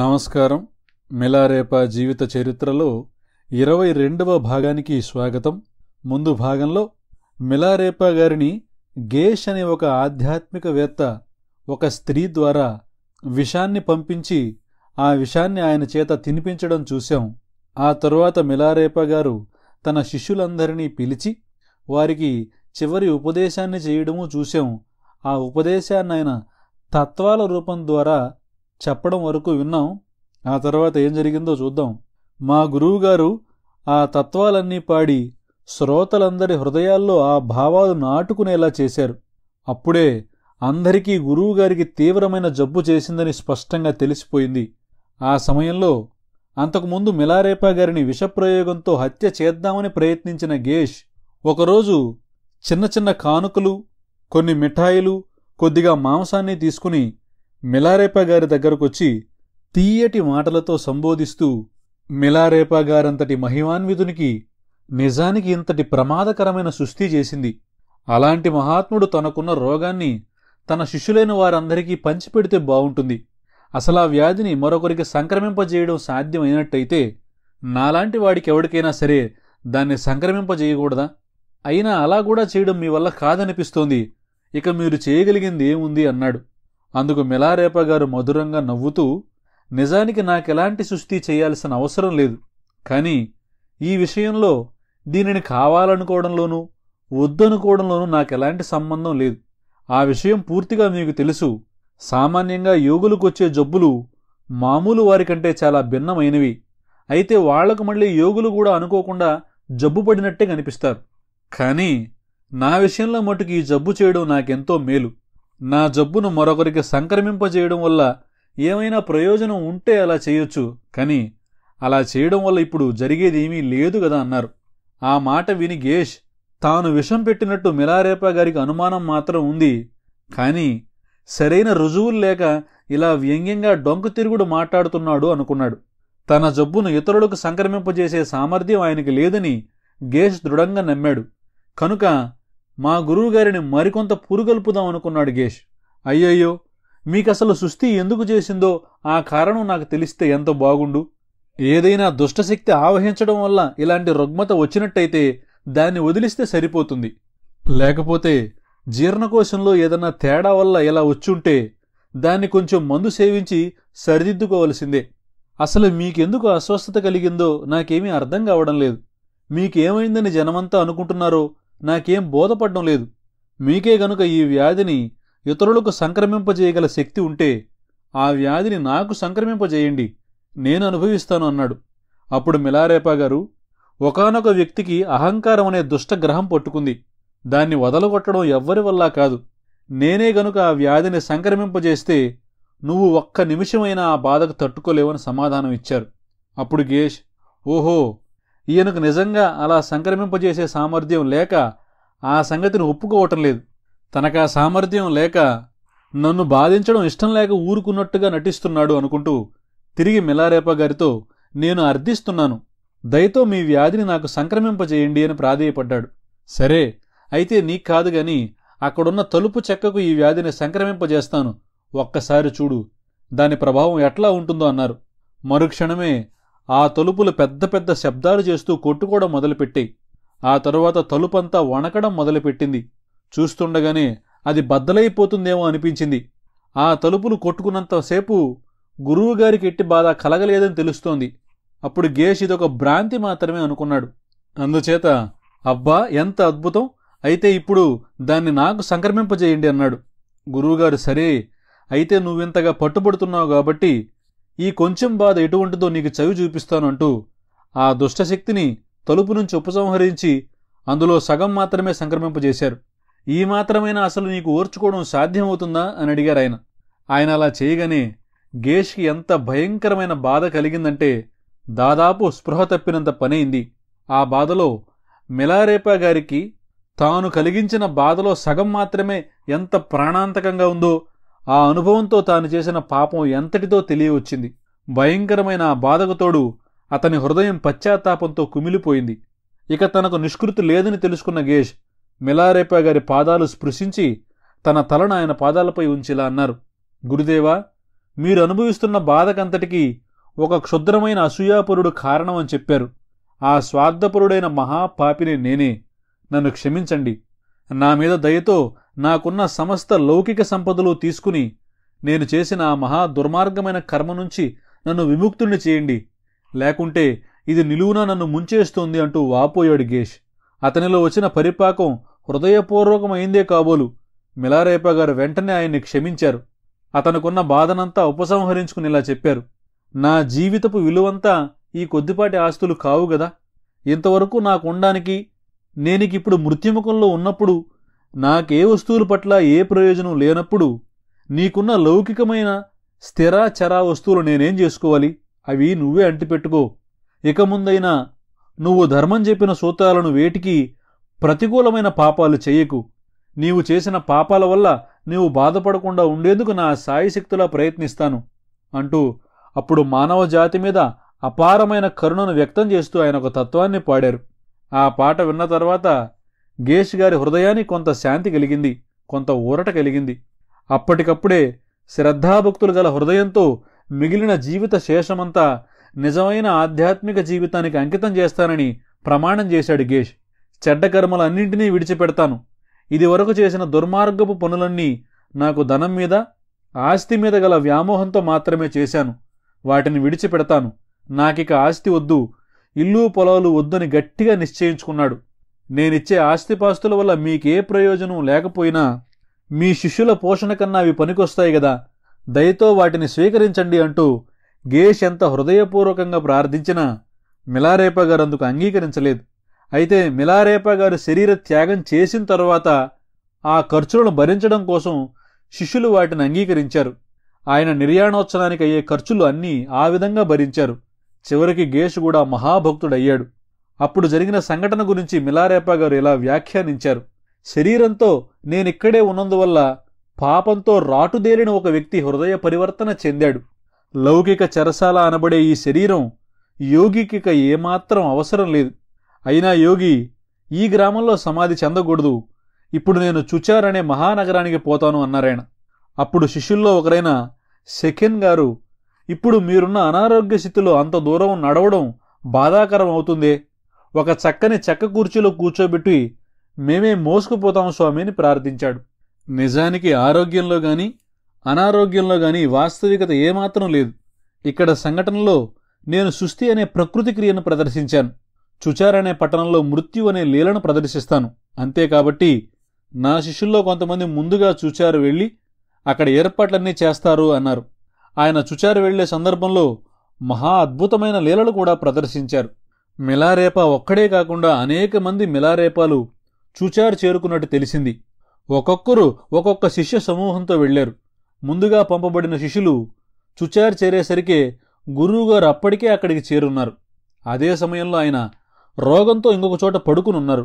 నమస్కారం మిలారేపా జీవిత చరిత్రలో ఇరవై రెండవ భాగానికి స్వాగతం ముందు భాగంలో మిలారేపా గారిని గేష్ అనే ఒక ఆధ్యాత్మికవేత్త ఒక స్త్రీ ద్వారా విషాన్ని పంపించి ఆ విషాన్ని ఆయన చేత తినిపించడం చూశాం ఆ తరువాత మిలారేపా గారు తన శిష్యులందరినీ పిలిచి వారికి చివరి ఉపదేశాన్ని చేయడము చూశాం ఆ ఉపదేశాన్ని ఆయన తత్వాల రూపం ద్వారా చెప్పడం వరకు విన్నాం ఆ తర్వాత ఏం జరిగిందో చూద్దాం మా గురువుగారు ఆ తత్వాలన్నీ పాడి శ్రోతలందరి హృదయాల్లో ఆ భావాలు నాటుకునేలా చేశారు అప్పుడే అందరికీ గురువుగారికి తీవ్రమైన జబ్బు చేసిందని స్పష్టంగా తెలిసిపోయింది ఆ సమయంలో అంతకుముందు మిలారేపా గారిని విషప్రయోగంతో హత్య చేద్దామని ప్రయత్నించిన గేష్ ఒకరోజు చిన్న చిన్న కానుకలు కొన్ని మిఠాయిలు కొద్దిగా మాంసాన్ని తీసుకుని మిలారేప గారి దగ్గరకొచ్చి తీయటి మాటలతో సంబోధిస్తూ మిలారేప గారంతటి మహిమాన్వితునికి నిజానికి ఇంతటి ప్రమాదకరమైన సుస్థి చేసింది అలాంటి మహాత్ముడు తనకున్న రోగాన్ని తన శిష్యులైన వారందరికీ పంచిపెడితే బావుంటుంది అసలు ఆ వ్యాధిని మరొకరికి సంక్రమింపజేయడం సాధ్యమైనట్టయితే నాలాంటి వాడికి ఎవరికైనా సరే దాన్ని సంక్రమింపజేయకూడదా అయినా అలా కూడా చేయడం మీ వల్ల కాదనిపిస్తోంది ఇక మీరు చేయగలిగింది ఏముంది అన్నాడు అందుకు మిలారేప గారు మధురంగా నవ్వుతూ నిజానికి నాకెలాంటి సృష్టి చేయాల్సిన అవసరం లేదు కానీ ఈ విషయంలో దీనిని కావాలనుకోవడంలోనూ వద్దనుకోవడంలోనూ నాకెలాంటి సంబంధం లేదు ఆ విషయం పూర్తిగా మీకు తెలుసు సామాన్యంగా యోగులకు వచ్చే జబ్బులు మామూలు వారికంటే చాలా భిన్నమైనవి అయితే వాళ్లకు మళ్ళీ యోగులు కూడా అనుకోకుండా జబ్బు పడినట్టే కనిపిస్తారు కానీ నా విషయంలో మటుకు ఈ జబ్బు చేయడం నాకెంతో మేలు నా జబ్బును మరొకరికి సంక్రమింపజేయడం వల్ల ఏమైనా ప్రయోజనం ఉంటే అలా చేయొచ్చు కానీ అలా చేయడం వల్ల ఇప్పుడు జరిగేదేమీ లేదు కదా అన్నారు ఆ మాట విని గేష్ తాను విషం పెట్టినట్టు మిలారేపా గారికి అనుమానం మాత్రం ఉంది కానీ సరైన రుజువులు లేక ఇలా వ్యంగ్యంగా డొంకు తిరుగుడు మాట్లాడుతున్నాడు అనుకున్నాడు తన జబ్బును ఇతరులకు సంక్రమింపజేసే సామర్థ్యం ఆయనకి లేదని గేష్ దృఢంగా నమ్మాడు కనుక మా గురువుగారిని మరికొంత పురుగల్పుదాం అనుకున్నాడు గేష్ అయ్యయ్యో మీకసలు సుస్థి ఎందుకు చేసిందో ఆ కారణం నాకు తెలిస్తే ఎంత బాగుండు ఏదైనా దుష్టశక్తి ఆవహించడం వల్ల ఇలాంటి రుగ్మత వచ్చినట్టయితే దాన్ని వదిలిస్తే సరిపోతుంది లేకపోతే జీర్ణకోశంలో ఏదన్నా తేడా వల్ల ఇలా వచ్చుంటే దాన్ని కొంచెం మందు సేవించి సరిదిద్దుకోవలసిందే అసలు మీకెందుకు అస్వస్థత కలిగిందో నాకేమీ అర్థం కావడం లేదు మీకేమైందని జనమంతా అనుకుంటున్నారో నాకేం బోధపడడం లేదు మీకే గనుక ఈ వ్యాధిని ఇతరులకు సంక్రమింపజేయగల శక్తి ఉంటే ఆ వ్యాధిని నాకు సంక్రమింపజేయండి నేను అనుభవిస్తాను అన్నాడు అప్పుడు మిలారేపా గారు ఒకనొక వ్యక్తికి అహంకారం అనే దుష్టగ్రహం పట్టుకుంది దాన్ని వదలగొట్టడం ఎవ్వరి వల్ల కాదు నేనే గనుక ఆ వ్యాధిని సంక్రమింపజేస్తే నువ్వు ఒక్క నిమిషమైనా ఆ బాధకు తట్టుకోలేవని సమాధానం ఇచ్చారు అప్పుడు గేష్ ఓహో ఈయనకు నిజంగా అలా సంక్రమింపజేసే సామర్థ్యం లేక ఆ సంగతిని ఒప్పుకోవటం లేదు తనకు ఆ సామర్థ్యం లేక నన్ను బాధించడం ఇష్టం లేక ఊరుకున్నట్టుగా నటిస్తున్నాడు అనుకుంటూ తిరిగి మిలారేప గారితో నేను అర్థిస్తున్నాను దయతో మీ వ్యాధిని నాకు సంక్రమింపజేయండి అని ప్రాధేయపడ్డాడు సరే అయితే నీకు కాదు గాని అక్కడున్న తలుపు చెక్కకు ఈ వ్యాధిని సంక్రమింపజేస్తాను ఒక్కసారి చూడు దాని ప్రభావం ఎట్లా ఉంటుందో అన్నారు మరుక్షణమే ఆ తలుపులు పెద్ద పెద్ద శబ్దాలు చేస్తూ కొట్టుకోవడం మొదలుపెట్టాయి ఆ తరువాత తలుపంతా వణకడం మొదలుపెట్టింది చూస్తుండగానే అది బద్దలైపోతుందేమో అనిపించింది ఆ తలుపులు కొట్టుకున్నంతసేపు గురువుగారికి ఎట్టి బాధ కలగలేదని తెలుస్తోంది అప్పుడు గేష్ ఇదొక భ్రాంతి మాత్రమే అనుకున్నాడు అందుచేత అబ్బా ఎంత అద్భుతం అయితే ఇప్పుడు దాన్ని నాకు సంక్రమింపజేయండి అన్నాడు గురువుగారు సరే అయితే నువ్వింతగా పట్టుబడుతున్నావు కాబట్టి ఈ కొంచెం బాధ ఎటువంటిదో నీకు చవి చూపిస్తానంటూ ఆ దుష్టశక్తిని తలుపు నుంచి ఉపసంహరించి అందులో సగం మాత్రమే సంక్రమింపజేశారు ఈ మాత్రమైనా అసలు నీకు ఓర్చుకోవడం సాధ్యమవుతుందా అని అడిగారు ఆయన ఆయన అలా చేయగానే గేష్కి ఎంత భయంకరమైన బాధ కలిగిందంటే దాదాపు స్పృహ తప్పినంత పనైంది ఆ బాధలో మిలారేపా గారికి తాను కలిగించిన బాధలో సగం మాత్రమే ఎంత ప్రాణాంతకంగా ఉందో ఆ అనుభవంతో తాను చేసిన పాపం ఎంతటితో తెలియవచ్చింది భయంకరమైన ఆ బాధకు తోడు అతని హృదయం పశ్చాత్తాపంతో కుమిలిపోయింది ఇక తనకు నిష్కృతి లేదని తెలుసుకున్న గేష్ మిలారేపా గారి పాదాలు స్పృశించి తన తలను ఆయన పాదాలపై ఉంచిలా అన్నారు గురుదేవా మీరు అనుభవిస్తున్న బాధకంతటికీ ఒక క్షుద్రమైన అసూయాపురుడు కారణం అని చెప్పారు ఆ స్వార్థపరుడైన మహాపాపిని నేనే నన్ను క్షమించండి నా మీద దయతో నాకున్న సమస్త లౌకిక సంపదలు తీసుకుని నేను చేసిన ఆ మహా దుర్మార్గమైన కర్మ నుంచి నన్ను విముక్తుణ్ణి చేయండి లేకుంటే ఇది నిలువున నన్ను ముంచేస్తోంది అంటూ వాపోయాడు గేష్ అతనిలో వచ్చిన పరిపాకం హృదయపూర్వకమైందే కాబోలు మిలారేపా గారు వెంటనే ఆయన్ని క్షమించారు అతనుకున్న బాధనంతా ఉపసంహరించుకునేలా చెప్పారు నా జీవితపు విలువంతా ఈ కొద్దిపాటి ఆస్తులు కావు గదా ఇంతవరకు నాకుండానికి నేనికిప్పుడు మృత్యుముఖంలో ఉన్నప్పుడు నాకే వస్తువుల పట్ల ఏ ప్రయోజనం లేనప్పుడు నీకున్న లౌకికమైన స్థిర చరా వస్తువులు నేనేం చేసుకోవాలి అవి నువ్వే అంటిపెట్టుకో ఇక ముందైనా నువ్వు ధర్మం చెప్పిన సూత్రాలను వేటికి ప్రతికూలమైన పాపాలు చేయకు నీవు చేసిన పాపాల వల్ల నీవు బాధపడకుండా ఉండేందుకు నా సాయశక్తులా ప్రయత్నిస్తాను అంటూ అప్పుడు మానవ జాతి మీద అపారమైన కరుణను వ్యక్తం చేస్తూ ఆయన ఒక తత్వాన్ని పాడారు ఆ పాట విన్న తర్వాత గేష్ గారి హృదయానికి కొంత శాంతి కలిగింది కొంత ఊరట కలిగింది అప్పటికప్పుడే శ్రద్ధాభక్తులు గల హృదయంతో మిగిలిన జీవిత శేషమంతా నిజమైన ఆధ్యాత్మిక జీవితానికి అంకితం చేస్తానని ప్రమాణం చేశాడు గేష్ చెడ్డ కర్మలన్నింటినీ విడిచిపెడతాను ఇదివరకు చేసిన దుర్మార్గపు పనులన్నీ నాకు ధనం మీద ఆస్తి మీద గల వ్యామోహంతో మాత్రమే చేశాను వాటిని విడిచిపెడతాను నాకిక ఆస్తి వద్దు ఇల్లు పొలాలు వద్దని గట్టిగా నిశ్చయించుకున్నాడు నేనిచ్చే ఆస్తిపాస్తుల వల్ల మీకే ప్రయోజనం లేకపోయినా మీ శిష్యుల పోషణ కన్నా అవి పనికొస్తాయి కదా దయతో వాటిని స్వీకరించండి అంటూ గేష్ ఎంత హృదయపూర్వకంగా ప్రార్థించినా మిలారేప గారు అందుకు అంగీకరించలేదు అయితే మిలారేప గారు శరీర త్యాగం చేసిన తర్వాత ఆ ఖర్చులను భరించడం కోసం శిష్యులు వాటిని అంగీకరించారు ఆయన నిర్యాణోత్సవానికి అయ్యే ఖర్చులు అన్నీ ఆ విధంగా భరించారు చివరికి గేష్ కూడా మహాభక్తుడయ్యాడు అప్పుడు జరిగిన సంఘటన గురించి మిలారేపా గారు ఇలా వ్యాఖ్యానించారు శరీరంతో నేనిక్కడే ఉన్నందువల్ల పాపంతో రాటుదేలిన ఒక వ్యక్తి హృదయ పరివర్తన చెందాడు లౌకిక చెరసాల అనబడే ఈ శరీరం యోగికిక ఏమాత్రం అవసరం లేదు అయినా యోగి ఈ గ్రామంలో సమాధి చెందకూడదు ఇప్పుడు నేను చుచార్ అనే మహానగరానికి పోతాను అన్నారాయణ అప్పుడు శిష్యుల్లో ఒకరైన సెకెన్ గారు ఇప్పుడు మీరున్న అనారోగ్య స్థితిలో అంత దూరం నడవడం బాధాకరం అవుతుందే ఒక చక్కని చెక్క కుర్చీలో కూర్చోబెట్టి మేమే మోసుకుపోతాం స్వామి అని ప్రార్థించాడు నిజానికి ఆరోగ్యంలో కానీ అనారోగ్యంలో కానీ వాస్తవికత ఏమాత్రం లేదు ఇక్కడ సంఘటనలో నేను సుస్థి అనే ప్రకృతి క్రియను ప్రదర్శించాను చుచార్ అనే పట్టణంలో మృత్యు అనే లీలను ప్రదర్శిస్తాను అంతే కాబట్టి నా శిష్యుల్లో కొంతమంది ముందుగా చుచారు వెళ్ళి అక్కడ ఏర్పాట్లన్నీ చేస్తారు అన్నారు ఆయన చుచారు వెళ్లే సందర్భంలో మహా అద్భుతమైన లీలలు కూడా ప్రదర్శించారు మిలారేప ఒక్కడే కాకుండా అనేక మంది మిలారేపాలు చూచారు చేరుకున్నట్టు తెలిసింది ఒక్కొక్కరు ఒక్కొక్క శిష్య సమూహంతో వెళ్లారు ముందుగా పంపబడిన శిష్యులు చుచారు చేరేసరికే గురువుగారు అప్పటికే అక్కడికి చేరున్నారు అదే సమయంలో ఆయన రోగంతో ఇంకొక చోట పడుకునున్నారు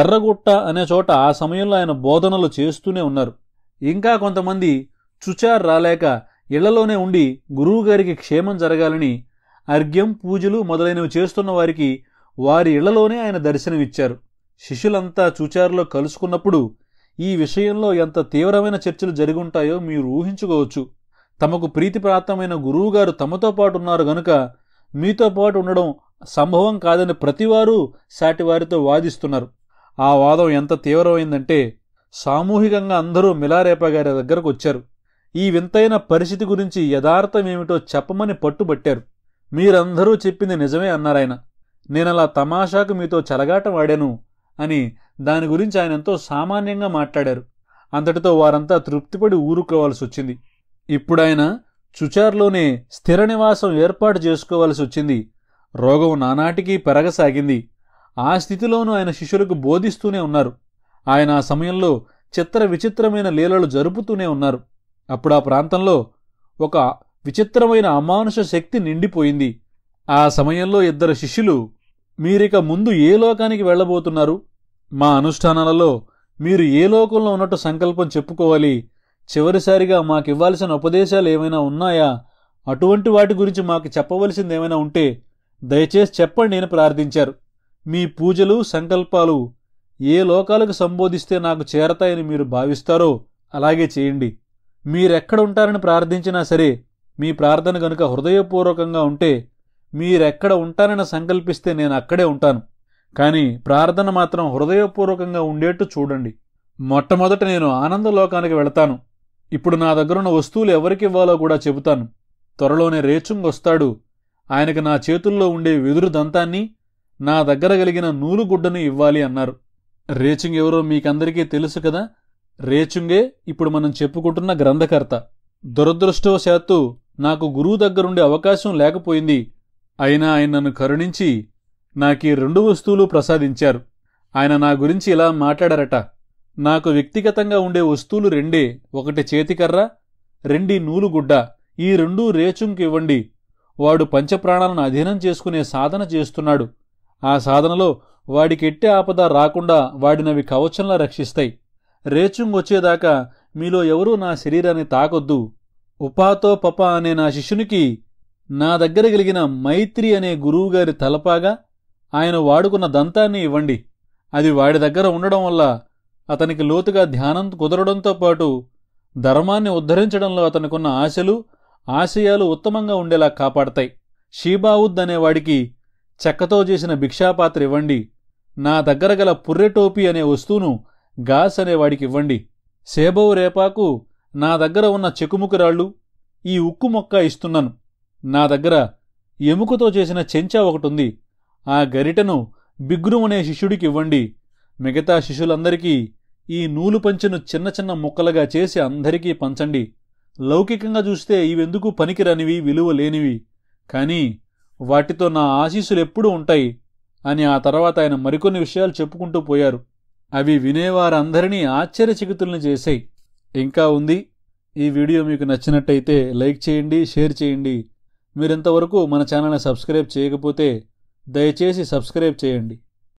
ఎర్రగుట్ట అనే చోట ఆ సమయంలో ఆయన బోధనలు చేస్తూనే ఉన్నారు ఇంకా కొంతమంది చుచార్ రాలేక ఇళ్లలోనే ఉండి గురువుగారికి క్షేమం జరగాలని అర్ఘ్యం పూజలు మొదలైనవి చేస్తున్న వారికి వారి ఇళ్లలోనే ఆయన దర్శనమిచ్చారు శిష్యులంతా చూచారులో కలుసుకున్నప్పుడు ఈ విషయంలో ఎంత తీవ్రమైన చర్చలు జరుగుంటాయో మీరు ఊహించుకోవచ్చు తమకు ప్రీతిప్రాప్తమైన గురువుగారు తమతో పాటు ఉన్నారు గనుక మీతో పాటు ఉండడం సంభవం కాదని ప్రతివారు సాటివారితో వాదిస్తున్నారు ఆ వాదం ఎంత తీవ్రమైందంటే సామూహికంగా అందరూ మిలారేపగారి గారి దగ్గరకు వచ్చారు ఈ వింతైన పరిస్థితి గురించి యథార్థమేమిటో చెప్పమని పట్టుబట్టారు మీరందరూ చెప్పింది నిజమే అన్నారాయన నేనలా తమాషాకు మీతో చెలగాట వాడాను అని దాని గురించి ఆయన ఎంతో సామాన్యంగా మాట్లాడారు అంతటితో వారంతా తృప్తిపడి ఊరుకోవాల్సి వచ్చింది ఇప్పుడాయన చుచార్లోనే స్థిర నివాసం ఏర్పాటు చేసుకోవాల్సి వచ్చింది రోగం నానాటికి పెరగసాగింది ఆ స్థితిలోనూ ఆయన శిష్యులకు బోధిస్తూనే ఉన్నారు ఆయన ఆ సమయంలో చిత్ర విచిత్రమైన లీలలు జరుపుతూనే ఉన్నారు అప్పుడు ఆ ప్రాంతంలో ఒక విచిత్రమైన అమానుష శక్తి నిండిపోయింది ఆ సమయంలో ఇద్దరు శిష్యులు మీరిక ముందు ఏ లోకానికి వెళ్ళబోతున్నారు మా అనుష్ఠానాలలో మీరు ఏ లోకంలో ఉన్నట్టు సంకల్పం చెప్పుకోవాలి చివరిసారిగా మాకివ్వాల్సిన ఉపదేశాలు ఏమైనా ఉన్నాయా అటువంటి వాటి గురించి మాకు చెప్పవలసిందేమైనా ఉంటే దయచేసి చెప్పండి నేను ప్రార్థించారు మీ పూజలు సంకల్పాలు ఏ లోకాలకు సంబోధిస్తే నాకు చేరతాయని మీరు భావిస్తారో అలాగే చేయండి మీరెక్కడ ఉంటారని ప్రార్థించినా సరే మీ ప్రార్థన గనుక హృదయపూర్వకంగా ఉంటే మీరెక్కడ ఉంటారని సంకల్పిస్తే నేను అక్కడే ఉంటాను కానీ ప్రార్థన మాత్రం హృదయపూర్వకంగా ఉండేట్టు చూడండి మొట్టమొదట నేను ఆనందలోకానికి వెళతాను ఇప్పుడు నా దగ్గరున్న వస్తువులు ఎవరికి ఇవ్వాలో కూడా చెబుతాను త్వరలోనే రేచుంగ్ వస్తాడు ఆయనకు నా చేతుల్లో ఉండే వెదురు దంతాన్ని నా దగ్గర కలిగిన నూలుగుడ్డను ఇవ్వాలి అన్నారు రేచింగ్ ఎవరో మీకందరికీ తెలుసు కదా రేచుంగే ఇప్పుడు మనం చెప్పుకుంటున్న గ్రంథకర్త దురదృష్టవశాత్తు నాకు గురువు దగ్గరుండే అవకాశం లేకపోయింది అయినా ఆయన నన్ను కరుణించి నాకీ రెండు వస్తువులు ప్రసాదించారు ఆయన నా గురించి ఇలా మాట్లాడారట నాకు వ్యక్తిగతంగా ఉండే వస్తువులు రెండే ఒకటి చేతికర్ర రెండి నూలుగుడ్డ ఈ రెండూ రేచుంకి ఇవ్వండి వాడు పంచప్రాణాలను అధీనం చేసుకునే సాధన చేస్తున్నాడు ఆ సాధనలో వాడికి ఎట్టే ఆపద రాకుండా వాడినవి కవచంలా రక్షిస్తాయి రేచుంగ్ వచ్చేదాకా మీలో ఎవరూ నా శరీరాన్ని తాకొద్దు ఉపాతో పప అనే నా శిష్యునికి నా దగ్గర కలిగిన మైత్రి అనే గురువుగారి తలపాగా ఆయన వాడుకున్న దంతాన్ని ఇవ్వండి అది వాడి దగ్గర ఉండడం వల్ల అతనికి లోతుగా ధ్యానం కుదరడంతో పాటు ధర్మాన్ని ఉద్ధరించడంలో అతనుకున్న ఆశలు ఆశయాలు ఉత్తమంగా ఉండేలా కాపాడతాయి షీబావుద్ అనేవాడికి చెక్కతో చేసిన భిక్షాపాత్ర ఇవ్వండి నా దగ్గర గల పుర్రెటోపీ అనే వస్తువును గాస్ అనేవాడికి ఇవ్వండి సేబవు రేపాకు నా దగ్గర ఉన్న చెకుముకురాళ్ళు ఈ ఉక్కు మొక్క ఇస్తున్నాను నా దగ్గర ఎముకతో చేసిన చెంచా ఒకటుంది ఆ గరిటను బిగ్రుమనే శిష్యుడికి ఇవ్వండి మిగతా శిష్యులందరికీ ఈ నూలు పంచెను చిన్న చిన్న ముక్కలుగా చేసి అందరికీ పంచండి లౌకికంగా చూస్తే ఇవెందుకు పనికిరానివి విలువ లేనివి కానీ వాటితో నా ఆశీస్సులు ఎప్పుడూ ఉంటాయి అని ఆ తర్వాత ఆయన మరికొన్ని విషయాలు చెప్పుకుంటూ పోయారు అవి వినేవారందరినీ ఆశ్చర్యచకితుల్ని చేశాయి ఇంకా ఉంది ఈ వీడియో మీకు నచ్చినట్టయితే లైక్ చేయండి షేర్ చేయండి మీరింతవరకు మన ఛానల్ని సబ్స్క్రైబ్ చేయకపోతే దయచేసి సబ్స్క్రైబ్ చేయండి